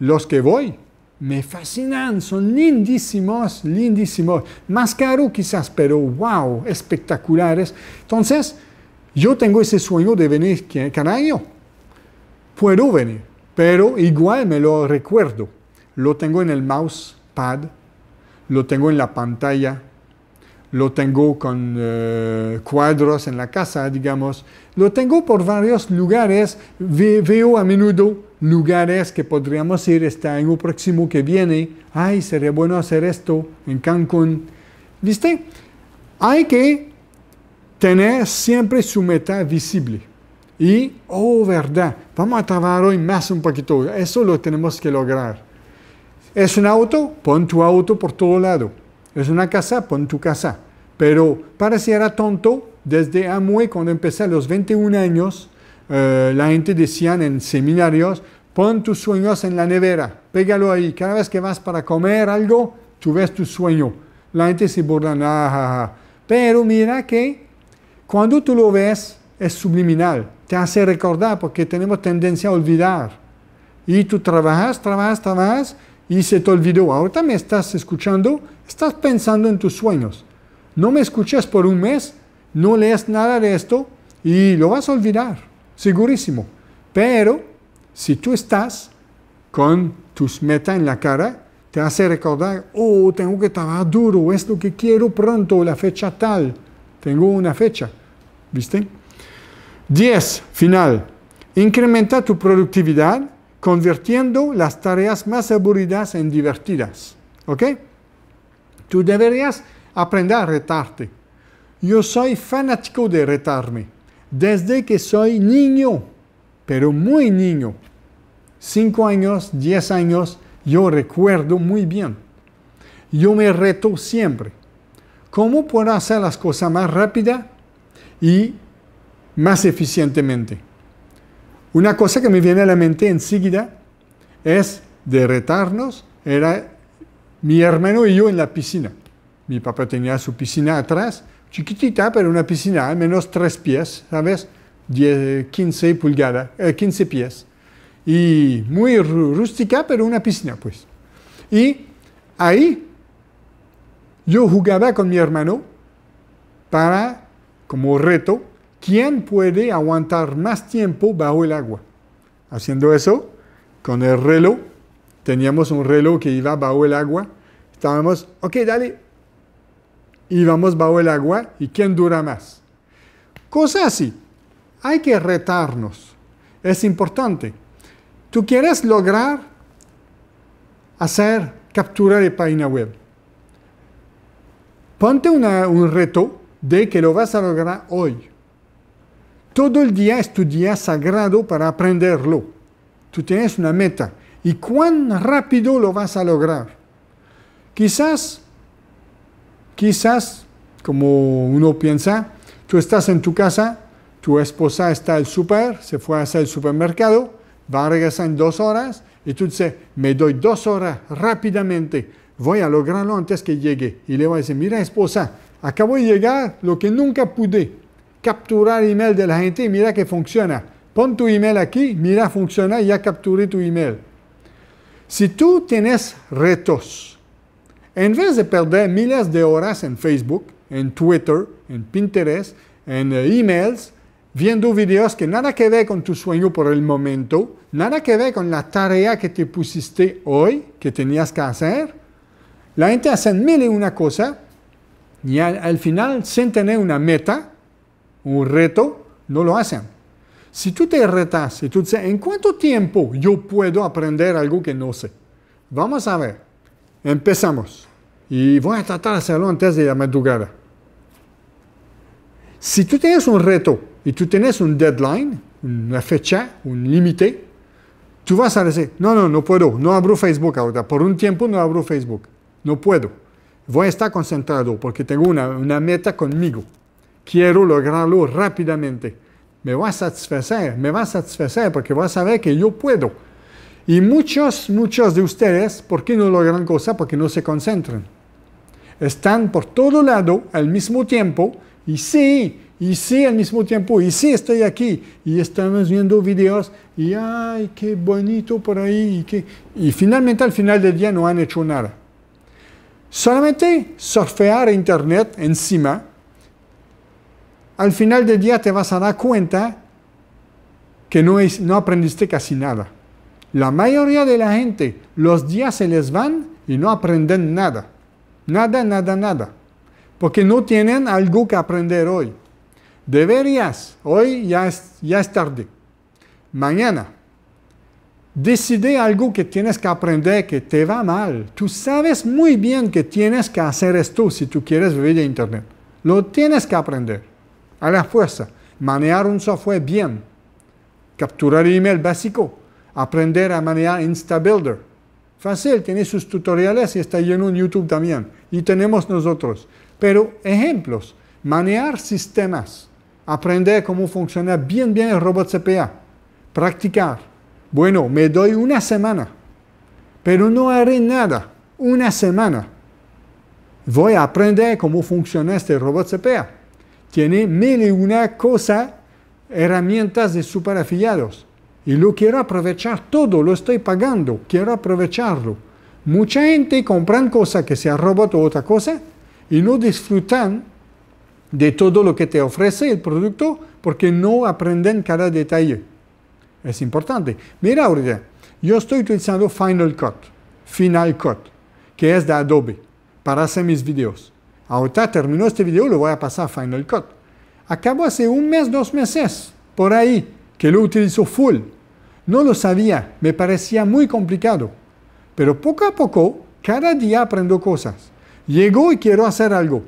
los que voy me fascinan, son lindísimos, lindísimos. Más caro quizás, pero wow, espectaculares. Entonces, yo tengo ese sueño de venir cada año. Puedo venir, pero igual me lo recuerdo. Lo tengo en el mouse pad, lo tengo en la pantalla, lo tengo con eh, cuadros en la casa, digamos. Lo tengo por varios lugares. veo a menudo lugares que podríamos ir está en un próximo que viene. Ay, sería bueno hacer esto en Cancún. ¿Viste? Hay que tener siempre su meta visible. Y, oh, verdad, vamos a trabajar hoy más un poquito. Eso lo tenemos que lograr. ¿Es un auto? Pon tu auto por todo lado. ¿Es una casa? Pon tu casa. Pero pareciera tonto, desde Amway, cuando empecé a los 21 años, eh, la gente decían en seminarios, pon tus sueños en la nevera, pégalo ahí, cada vez que vas para comer algo, tú ves tu sueño. La gente se burla, ah, pero mira que cuando tú lo ves es subliminal, te hace recordar porque tenemos tendencia a olvidar. Y tú trabajas, trabajas, trabajas y se te olvidó. Ahorita me estás escuchando, estás pensando en tus sueños. No me escuchas por un mes, no lees nada de esto y lo vas a olvidar segurísimo. Pero si tú estás con tus metas en la cara, te hace recordar, oh, tengo que trabajar duro, es lo que quiero pronto, la fecha tal, tengo una fecha, ¿viste? 10. Final. Incrementa tu productividad convirtiendo las tareas más aburridas en divertidas, ¿ok? Tú deberías aprender a retarte. Yo soy fanático de retarme desde que soy niño, pero muy niño. Cinco años, diez años, yo recuerdo muy bien. Yo me reto siempre. ¿Cómo puedo hacer las cosas más rápida y más eficientemente? Una cosa que me viene a la mente enseguida es de retarnos, era mi hermano y yo en la piscina. Mi papá tenía su piscina atrás, chiquitita, pero una piscina, al menos tres pies, ¿sabes? 15 pulgadas, 15 pies. Y muy rústica, pero una piscina, pues. Y ahí yo jugaba con mi hermano para, como reto, ¿quién puede aguantar más tiempo bajo el agua? Haciendo eso, con el reloj, teníamos un reloj que iba bajo el agua, estábamos, ok, dale, y vamos bajo el agua y quién dura más. Cosa así. Hay que retarnos. Es importante. Tú quieres lograr hacer captura de página web. Ponte un reto de que lo vas a lograr hoy. Todo el día es tu día sagrado para aprenderlo. Tú tienes una meta. ¿Y cuán rápido lo vas a lograr? Quizás Quizás, como uno piensa, tú estás en tu casa, tu esposa está al super, se fue a hacer el supermercado, va a regresar en dos horas y tú dices, me doy dos horas rápidamente, voy a lograrlo antes que llegue. Y le voy a decir, mira esposa, acabo de llegar lo que nunca pude, capturar email de la gente y mira que funciona. Pon tu email aquí, mira, funciona, ya capturé tu email. Si tú tienes retos, en vez de perder miles de horas en Facebook, en Twitter, en Pinterest, en eh, emails, viendo videos que nada que ver con tu sueño por el momento, nada que ver con la tarea que te pusiste hoy, que tenías que hacer. La gente hace mil y una cosa y al, al final, sin tener una meta, un reto, no lo hacen. Si tú te retas y tú dices, ¿en cuánto tiempo yo puedo aprender algo que no sé? Vamos a ver. Empezamos y voy a tratar de hacerlo antes de la madrugada. Si tú tienes un reto y tú tienes un deadline, una fecha, un límite, tú vas a decir, no, no, no puedo, no abro Facebook ahora, por un tiempo no abro Facebook, no puedo. Voy a estar concentrado porque tengo una, meta conmigo. Quiero lograrlo rápidamente. Me va a satisfacer, me va a satisfacer porque va a saber que yo puedo. Y muchos, muchos de ustedes, ¿por qué no logran cosas? Porque no se concentran están por todo lado al mismo tiempo, y sí, y sí al mismo tiempo, y sí estoy aquí, y estamos viendo videos, y ay, qué bonito por ahí, y, qué... finalmente al final del día no han hecho nada. Solamente surfear Internet encima, al final del día te vas a dar cuenta que no, no aprendiste casi nada. La mayoría de la gente los días se les van y no aprenden nada. Nada, nada, nada. Porque no tienen algo que aprender hoy. Deberías, hoy ya es, tarde. Mañana, decide algo que tienes que aprender que te va mal. Tú sabes muy bien que tienes que hacer esto si tú quieres vivir en Internet. Lo tienes que aprender a la fuerza. Manejar un software bien. Capturar email básico. Aprender a manejar InstaBuilder Fácil, tiene sus tutoriales y está lleno en YouTube también. Y tenemos nosotros. Pero ejemplos, manejar sistemas, aprender cómo funciona bien, bien el robot CPA, practicar. Bueno, me doy una semana, pero no haré nada, una semana. Voy a aprender cómo funciona este robot CPA. Tiene mil y una cosa, herramientas de superafiliados y lo quiero aprovechar todo, lo estoy pagando, quiero aprovecharlo. Mucha gente compran cosas que sea robot o otra cosa y no disfrutan de todo lo que te ofrece el producto porque no aprenden cada detalle. Es importante. Mira ahorita, yo estoy utilizando Final Cut, Final Cut, que es de Adobe, para hacer mis videos. Ahorita terminó este video, lo voy a pasar a Final Cut. Acabo hace un mes, dos meses, por ahí, que lo utilizo full no lo sabía, me parecía muy complicado. Pero poco a poco, cada día aprendo cosas. Llego y quiero hacer algo.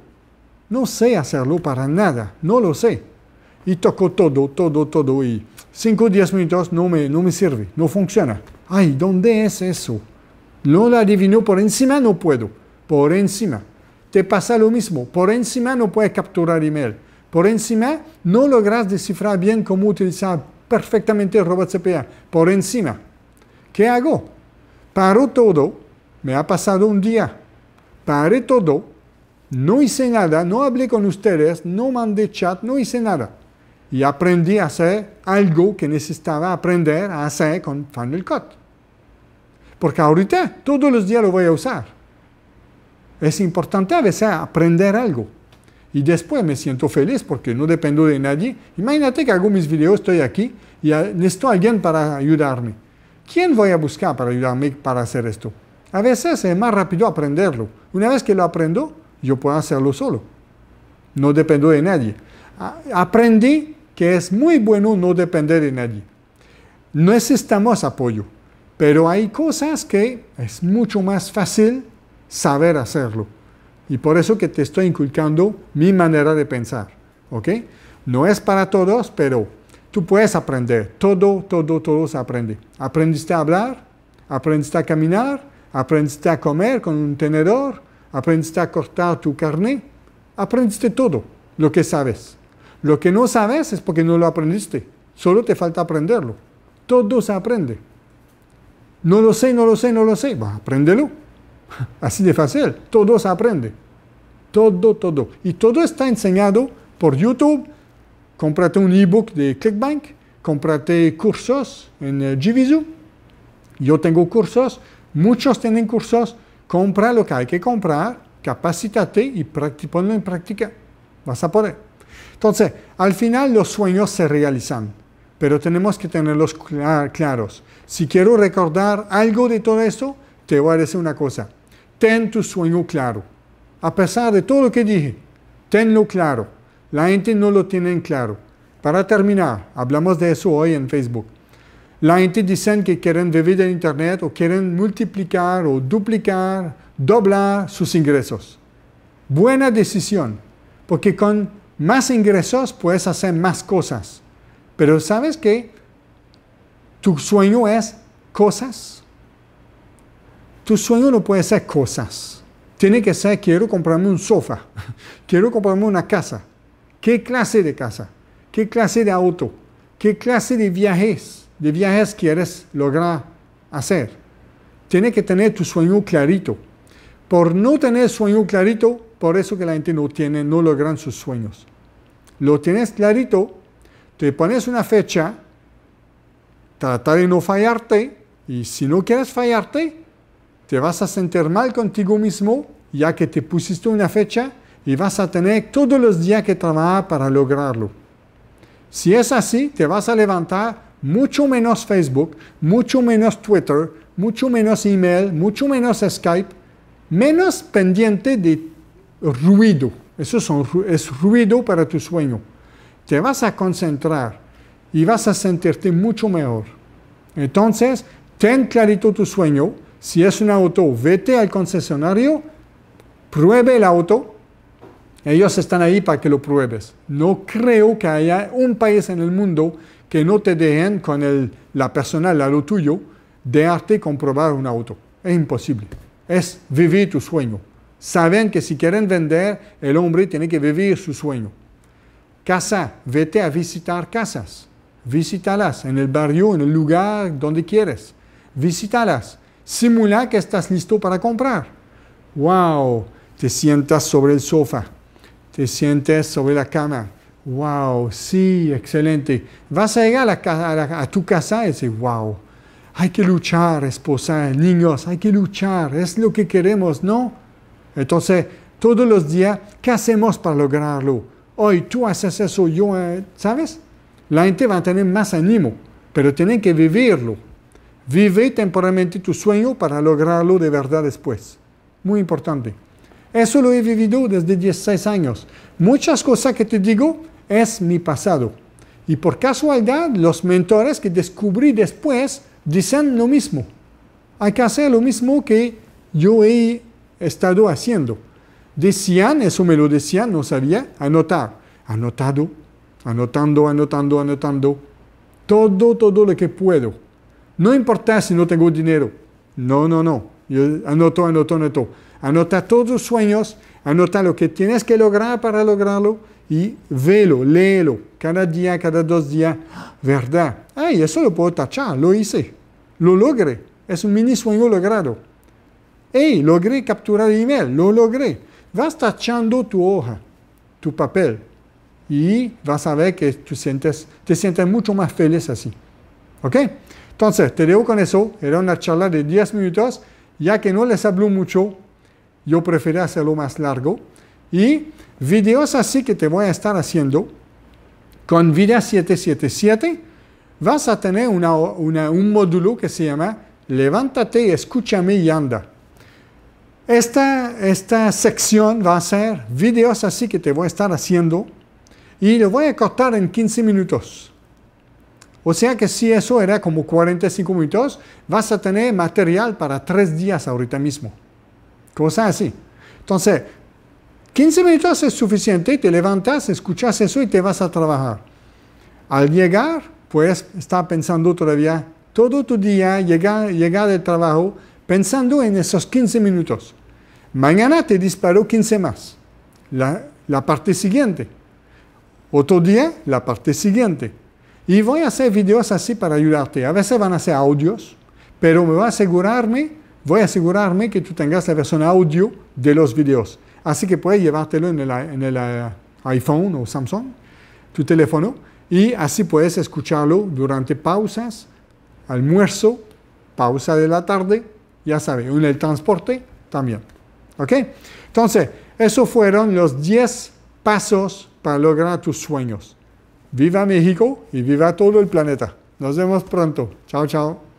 No sé hacerlo para nada, no lo sé. Y toco todo, todo, todo y 5 o minutos no me, no me sirve, no funciona. Ay, ¿dónde es eso? No lo adivino por encima, no puedo. Por encima. Te pasa lo mismo. Por encima no puedes capturar email. Por encima no logras descifrar bien cómo utilizar perfectamente robot CPA por encima. ¿Qué hago? Paro todo, me ha pasado un día, paré todo, no hice nada, no hablé con ustedes, no mandé chat, no hice nada. Y aprendí a hacer algo que necesitaba aprender a hacer con Final Cut. Porque ahorita todos los días lo voy a usar. Es importante a veces aprender algo y después me siento feliz porque no dependo de nadie. Imagínate que hago mis videos, estoy aquí y necesito a alguien para ayudarme. ¿Quién voy a buscar para ayudarme para hacer esto? A veces es más rápido aprenderlo. Una vez que lo aprendo, yo puedo hacerlo solo. No dependo de nadie. Aprendí que es muy bueno no depender de nadie. No Necesitamos apoyo, pero hay cosas que es mucho más fácil saber hacerlo. Y por eso que te estoy inculcando mi manera de pensar. ¿Ok? No es para todos, pero tú puedes aprender. Todo, todo, todo se aprende. Aprendiste a hablar, aprendiste a caminar, aprendiste a comer con un tenedor, aprendiste a cortar tu carne. Aprendiste todo lo que sabes. Lo que no sabes es porque no lo aprendiste. Solo te falta aprenderlo. Todo se aprende. No lo sé, no lo sé, no lo sé. Bueno, apréndelo. Así de fácil. Todo se aprende. Todo, todo. Y todo está enseñado por YouTube. Comprate un ebook de ClickBank. Comprate cursos en Givisu. Yo tengo cursos. Muchos tienen cursos. Compra lo que hay que comprar. capacítate y ponlo en práctica. Vas a poder. Entonces, al final los sueños se realizan pero tenemos que tenerlos claros. Si quiero recordar algo de todo esto, te voy a decir una cosa ten tu sueño claro. A pesar de todo lo que dije, tenlo claro. La gente no lo tiene claro. Para terminar, hablamos de eso hoy en Facebook. La gente dice que quieren vivir de Internet o quieren multiplicar o duplicar, doblar sus ingresos. Buena decisión, porque con más ingresos puedes hacer más cosas. Pero sabes qué? tu sueño es cosas tu sueño no puede ser cosas. Tiene que ser, quiero comprarme un sofá, quiero comprarme una casa. ¿Qué clase de casa? ¿Qué clase de auto? ¿Qué clase de viajes? ¿De viajes quieres lograr hacer? Tiene que tener tu sueño clarito. Por no tener sueño clarito, por eso que la gente no tiene, no logran sus sueños. Lo tienes clarito, te pones una fecha, tratar de no fallarte y si no quieres fallarte, te vas a sentir mal contigo mismo, ya que te pusiste una fecha y vas a tener todos los días que trabajar para lograrlo. Si es así, te vas a levantar mucho menos Facebook, mucho menos Twitter, mucho menos email, mucho menos Skype, menos pendiente de ruido. Eso es ruido para tu sueño. Te vas a concentrar y vas a sentirte mucho mejor. Entonces, ten clarito tu sueño si es un auto, vete al concesionario, pruebe el auto. Ellos están ahí para que lo pruebes. No creo que haya un país en el mundo que no te dejen con la personal a lo tuyo dejarte comprobar un auto. Es imposible. Es vivir tu sueño. Saben que si quieren vender, el hombre tiene que vivir su sueño. Casa, vete a visitar casas. Visítalas en el barrio, en el lugar donde quieres. Visítalas. Simula que estás listo para comprar. ¡Wow! Te sientas sobre el sofá. Te sientes sobre la cama. ¡Wow! Sí, excelente. Vas a llegar a, tu casa y dices, ¡Wow! Hay que luchar, esposa, niños, hay que luchar. Es lo que queremos, ¿no? Entonces, todos los días, ¿qué hacemos para lograrlo? Hoy tú haces eso, yo, eh, ¿sabes? La gente va a tener más ánimo, pero tienen que vivirlo. Vive temporalmente tu sueño para lograrlo de verdad después. Muy importante. Eso lo he vivido desde 16 años. Muchas cosas que te digo es mi pasado. Y por casualidad, los mentores que descubrí después dicen lo mismo. Hay que hacer lo mismo que yo he estado haciendo. Decían, eso me lo decían, no sabía, anotar. Anotado, anotando, anotando, anotando. Todo, todo lo que puedo no importa si no tengo dinero. No, no, no. Yo anoto, anoto, Anota todos los sueños, anota lo que tienes que lograr para lograrlo y velo, léelo, cada día, cada dos días. ¿Verdad? Ay, eso lo puedo tachar, lo hice, lo logré. Es un mini sueño logrado. Hey, logré capturar el email, lo logré. Vas tachando tu hoja, tu papel, y vas a ver que sientes, te sientes mucho más feliz así. ¿Ok? Entonces, te dejo con eso. Era una charla de 10 minutos. Ya que no les hablo mucho, yo preferí hacerlo más largo. Y videos así que te voy a estar haciendo con Vida 777. Vas a tener un módulo que se llama Levántate, escúchame y anda. Esta, esta sección va a ser videos así que te voy a estar haciendo y lo voy a cortar en 15 minutos. O sea que si eso era como 45 minutos, vas a tener material para tres días ahorita mismo. Cosa así. Entonces, 15 minutos es suficiente, te levantas, escuchas eso y te vas a trabajar. Al llegar, pues está pensando todavía todo tu día, llegar, llegar del trabajo, pensando en esos 15 minutos. Mañana te disparó 15 más. la parte siguiente. Otro día, la parte siguiente. Y voy a hacer videos así para ayudarte. A veces van a ser audios, pero me voy a asegurarme, voy a asegurarme que tú tengas la versión audio de los videos. Así que puedes llevártelo en el, eh, iPhone o Samsung, tu teléfono, y así puedes escucharlo durante pausas, almuerzo, pausa de la tarde, ya sabes, en el transporte también. ¿Ok? Entonces, esos fueron los 10 pasos para lograr tus sueños. Viva México y viva todo el planeta. Nos vemos pronto. Chao, chao.